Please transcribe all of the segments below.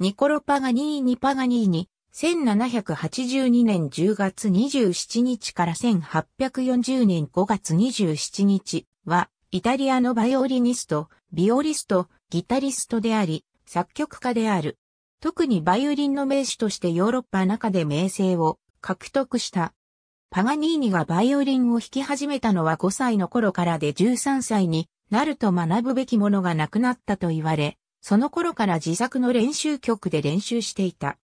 ニコロ・パガニーニ・パガニーニ、1782年10月27日から1840年5月27日は、イタリアのバイオリニスト、ビオリスト、ギタリストであり、作曲家である。特にバイオリンの名手としてヨーロッパ中で名声を獲得した。パガニーニがバイオリンを弾き始めたのは5歳の頃からで13歳になると学ぶべきものがなくなったと言われ、その頃から自作の練習曲で練習していた。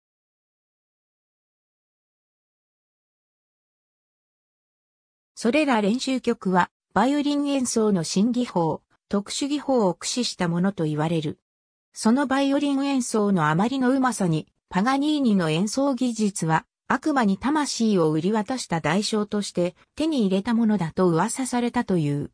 それら練習曲は、バイオリン演奏の新技法、特殊技法を駆使したものと言われる。そのバイオリン演奏のあまりのうまさに、パガニーニの演奏技術は、悪魔に魂を売り渡した代償として手に入れたものだと噂されたという。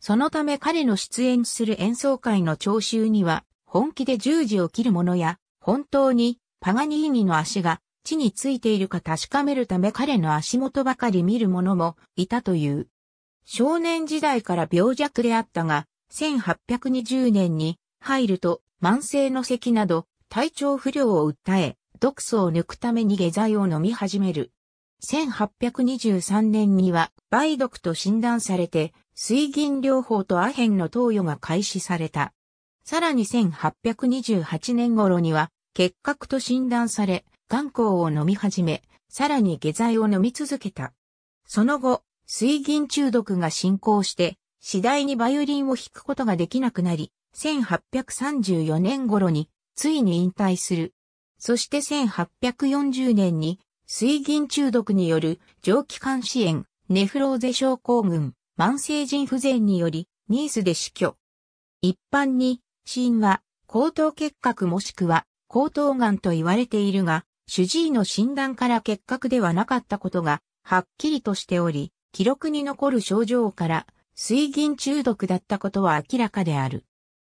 そのため彼の出演する演奏会の聴衆には、本気で十字を切る者や、本当にパガニーニの足が地についているか確かめるため彼の足元ばかり見る者もいたという。少年時代から病弱であったが、1820年に入ると慢性の咳など体調不良を訴え、毒素を抜くために下剤を飲み始める。1823年には梅毒と診断されて、水銀療法とアヘンの投与が開始された。さらに1828年頃には、結核と診断され、眼光を飲み始め、さらに下剤を飲み続けた。その後、水銀中毒が進行して、次第にバイオリンを弾くことができなくなり、1834年頃に、ついに引退する。そして1840年に、水銀中毒による蒸気管支炎、ネフローゼ症候群、慢性腎不全により、ニースで死去。一般に、死因は、口頭結核もしくは、喉頭癌と言われているが、主治医の診断から結核ではなかったことが、はっきりとしており、記録に残る症状から、水銀中毒だったことは明らかである。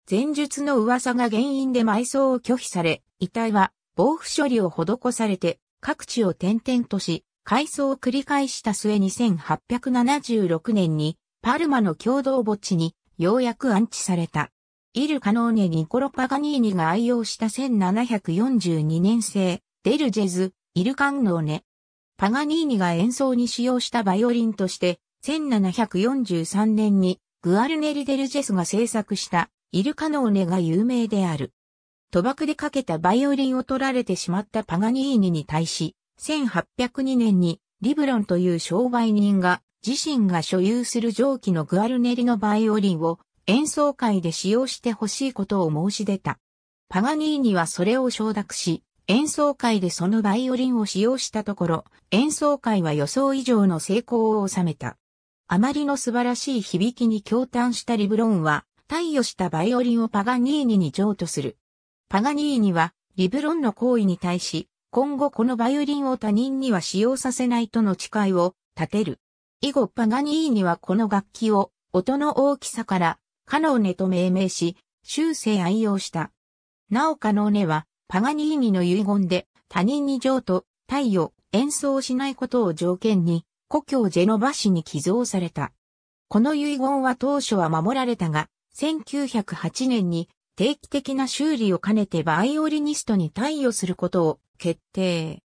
前述の噂が原因で埋葬を拒否され、遺体は防腐処理を施されて各地を転々とし、改装を繰り返した末に1 8 7 6年にパルマの共同墓地にようやく安置された。イルカノーネ・ニコロ・パガニーニが愛用した1742年製、デルジェズ、イルカンノーネ。パガニーニが演奏に使用したバイオリンとして、1743年にグアルネリ・デルジェスが制作したイルカノーネが有名である。賭博でかけたバイオリンを取られてしまったパガニーニに対し、1802年にリブロンという商売人が自身が所有する蒸気のグアルネリのバイオリンを演奏会で使用してほしいことを申し出た。パガニーニはそれを承諾し、演奏会でそのバイオリンを使用したところ、演奏会は予想以上の成功を収めた。あまりの素晴らしい響きに驚嘆したリブロンは、貸与したバイオリンをパガニーニに譲渡する。パガニーニは、リブロンの行為に対し、今後このバイオリンを他人には使用させないとの誓いを立てる。以後パガニーニはこの楽器を、音の大きさから、カノーネと命名し、終生愛用した。なおカノーネは、パガニーニの遺言で、他人に譲渡、対陽、演奏しないことを条件に、故郷ジェノバ市に寄贈された。この遺言は当初は守られたが、1908年に定期的な修理を兼ねてバイオリニストに貸与することを決定。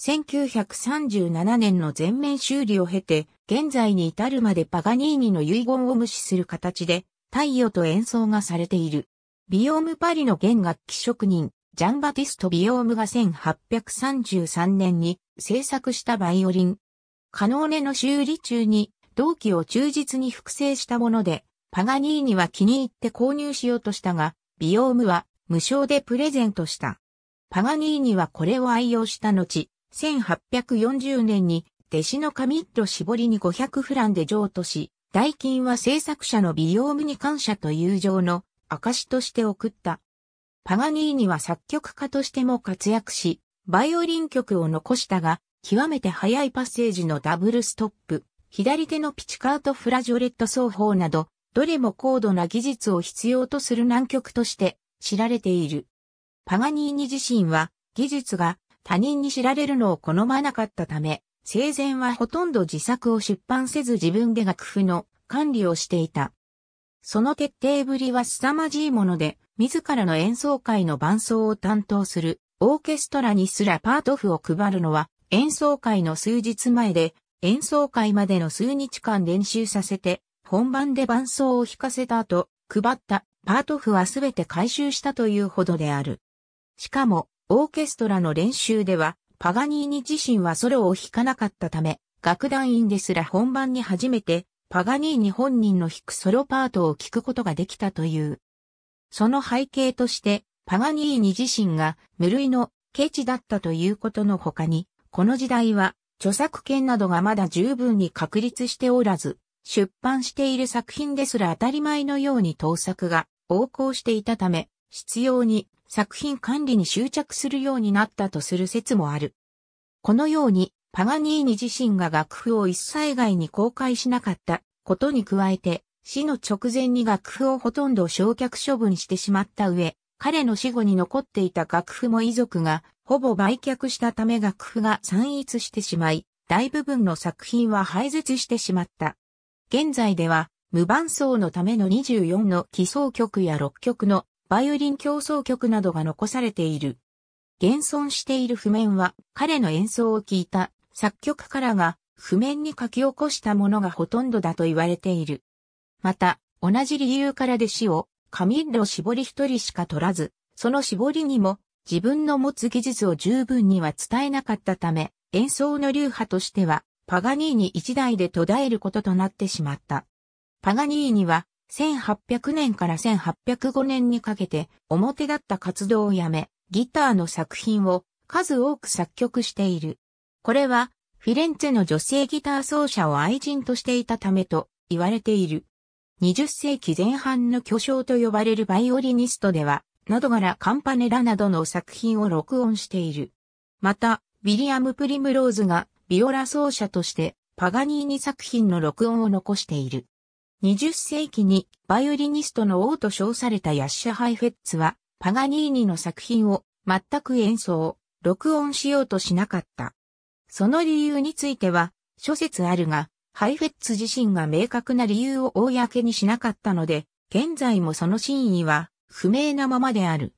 1937年の全面修理を経て、現在に至るまでパガニーニの遺言を無視する形で太陽と演奏がされている。ビオームパリの弦楽器職人、ジャンバティスト・ビオームが1833年に制作したバイオリン。カノーネの修理中に同期を忠実に複製したもので、パガニーニは気に入って購入しようとしたが、ビオームは無償でプレゼントした。パガニーニはこれを愛用した後、1840年に弟子のカミッド絞りに500フランで譲渡し、代金は制作者の美容ムに感謝と友情の証として送った。パガニーニは作曲家としても活躍し、バイオリン曲を残したが、極めて速いパッセージのダブルストップ、左手のピチカートフラジョレット奏法など、どれも高度な技術を必要とする難曲として知られている。パガニーニ自身は技術が他人に知られるのを好まなかったため、生前はほとんど自作を出版せず自分で楽譜の管理をしていた。その徹底ぶりは凄まじいもので、自らの演奏会の伴奏を担当するオーケストラにすらパート譜を配るのは演奏会の数日前で、演奏会までの数日間練習させて、本番で伴奏を弾かせた後、配ったパート譜はすべて回収したというほどである。しかも、オーケストラの練習では、パガニーニ自身はソロを弾かなかったため、楽団員ですら本番に初めて、パガニーニ本人の弾くソロパートを聞くことができたという。その背景として、パガニーニ自身が無類のケチだったということの他に、この時代は著作権などがまだ十分に確立しておらず、出版している作品ですら当たり前のように盗作が横行していたため、必要に作品管理に執着するようになったとする説もある。このように、パガニーニ自身が楽譜を一切外に公開しなかったことに加えて、死の直前に楽譜をほとんど焼却処分してしまった上、彼の死後に残っていた楽譜も遺族がほぼ売却したため楽譜が散逸してしまい、大部分の作品は廃絶してしまった。現在では、無伴奏のための24の基奏曲や6曲のバイオリン競争曲などが残されている。現存している譜面は、彼の演奏を聞いた作曲家らが、譜面に書き起こしたものがほとんどだと言われている。また、同じ理由から弟子を、カミッロ絞り一人しか取らず、その絞りにも、自分の持つ技術を十分には伝えなかったため、演奏の流派としては、パガニーニ一代で途絶えることとなってしまった。パガニーニは、1800年から1805年にかけて表だった活動をやめ、ギターの作品を数多く作曲している。これはフィレンツェの女性ギター奏者を愛人としていたためと言われている。20世紀前半の巨匠と呼ばれるバイオリニストでは、などがらカンパネラなどの作品を録音している。また、ウィリアム・プリムローズがビオラ奏者としてパガニーニ作品の録音を残している。20世紀にバイオリニストの王と称されたヤッシャ・ハイフェッツは、パガニーニの作品を全く演奏、録音しようとしなかった。その理由については、諸説あるが、ハイフェッツ自身が明確な理由を公にしなかったので、現在もその真意は不明なままである。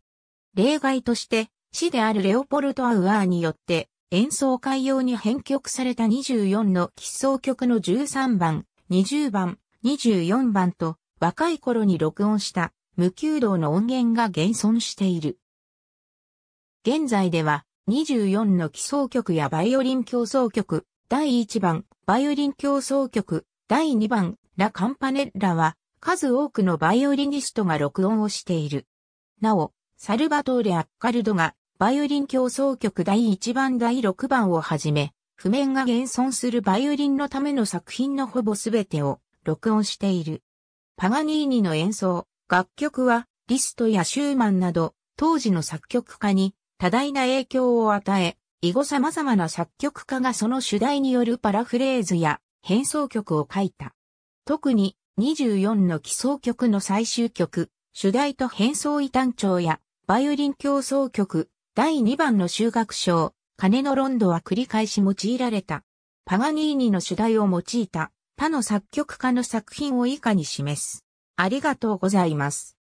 例外として、死であるレオポルト・アウアーによって、演奏会用に編曲された24の喫奏曲の13番、20番、24番と若い頃に録音した無休道の音源が現存している。現在では24の基礎曲やバイオリン競争曲、第1番、バイオリン競争曲、第2番、ラ・カンパネッラは、数多くのバイオリニストが録音をしている。なお、サルバトーレ・アッカルドが、バイオリン競争曲第1番第6番をはじめ、譜面が現存するバイオリンのための作品のほぼすべてを録音している。パガニーニの演奏、楽曲はリストやシューマンなど当時の作曲家に多大な影響を与え、以後様々な作曲家がその主題によるパラフレーズや変奏曲を書いた。特に24の基礎曲の最終曲、主題と変奏異端調やバイオリン競争曲、第2番の修学章、金のロンドは繰り返し用いられた。パガニーニの主題を用いた他の作曲家の作品を以下に示す。ありがとうございます。